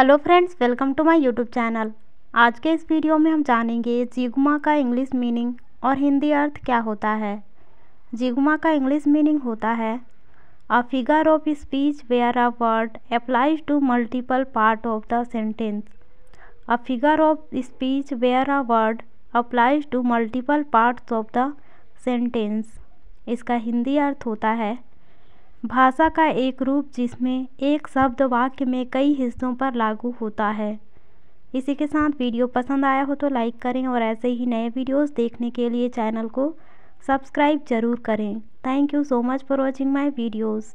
hello friends welcome to my YouTube channel आज के इस वीडियो में हम जानेंगे जिगुमा का इंग्लिश मीनिंग और हिंदी अर्थ क्या होता है जिगुमा का इंग्लिश मीनिंग होता है a figure of speech where a word applies to multiple part of the sentence a figure of speech where a word applies to multiple parts of the sentence इसका हिंदी अर्थ होता है भाषा का एक रूप जिसमें एक शब्द वाक्य में कई हिस्सों पर लागू होता है इसी के साथ वीडियो पसंद आया हो तो लाइक करें और ऐसे ही नए वीडियोस देखने के लिए चैनल को सब्सक्राइब जरूर करें thank you so much for watching my videos